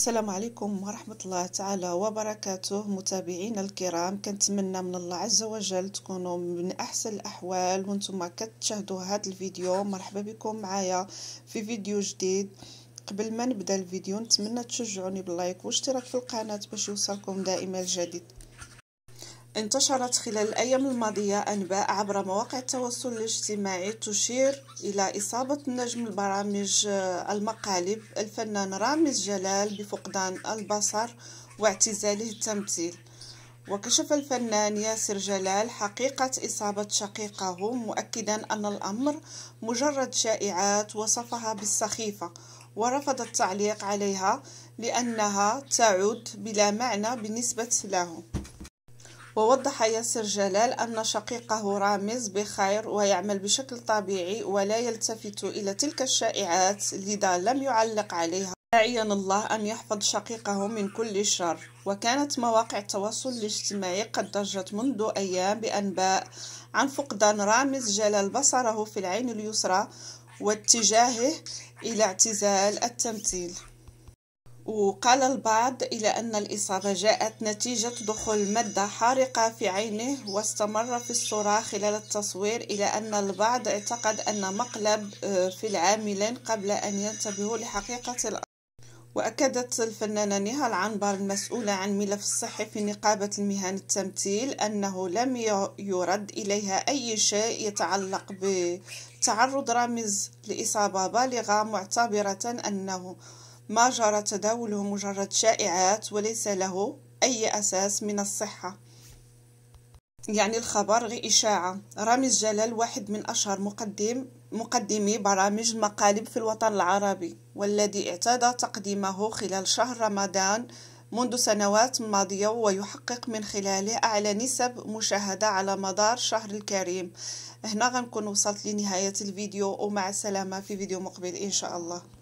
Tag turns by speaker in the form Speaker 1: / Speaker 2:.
Speaker 1: السلام عليكم ورحمة الله تعالى وبركاته متابعينا الكرام كنتمنى من الله عز وجل تكونوا من أحسن الأحوال وانتم كتشاهدوا هذا الفيديو مرحبا بكم معايا في فيديو جديد قبل ما نبدأ الفيديو نتمنى تشجعوني باللايك واشتراك في القناة باش يوصلكم دائما الجديد انتشرت خلال الأيام الماضية أنباء عبر مواقع التواصل الاجتماعي تشير إلى إصابة نجم البرامج آه، المقالب الفنان رامز جلال بفقدان البصر واعتزاله التمثيل وكشف الفنان ياسر جلال حقيقة إصابة شقيقه مؤكدا أن الأمر مجرد شائعات وصفها بالسخيفة ورفض التعليق عليها لأنها تعود بلا معنى بالنسبة له ووضح ياسر جلال أن شقيقه رامز بخير ويعمل بشكل طبيعي ولا يلتفت إلى تلك الشائعات لذا لم يعلق عليها داعيا الله أن يحفظ شقيقه من كل شر وكانت مواقع التواصل الاجتماعي قد ضجت منذ أيام بأنباء عن فقدان رامز جلال بصره في العين اليسرى واتجاهه إلى اعتزال التمثيل وقال البعض إلى أن الإصابة جاءت نتيجة دخول مادة حارقة في عينه واستمر في الصورة خلال التصوير إلى أن البعض اعتقد أن مقلب آه، في العاملين قبل أن ينتبهوا لحقيقة الأمر وأكدت الفنانة نهى العنبر المسؤولة عن ملف الصحي في نقابة المهن التمثيل أنه لم يرد إليها أي شيء يتعلق بتعرض رامز لإصابة بالغة معتبرة أنه ما جرى تداوله مجرد شائعات وليس له أي أساس من الصحة يعني الخبر غير إشاعة رامز جلال واحد من أشهر مقدم مقدمي برامج المقالب في الوطن العربي والذي اعتاد تقديمه خلال شهر رمضان منذ سنوات ماضية ويحقق من خلاله أعلى نسب مشاهدة على مدار شهر الكريم هنا غنكون وصلت لنهاية الفيديو ومع السلامة في فيديو مقبل إن شاء الله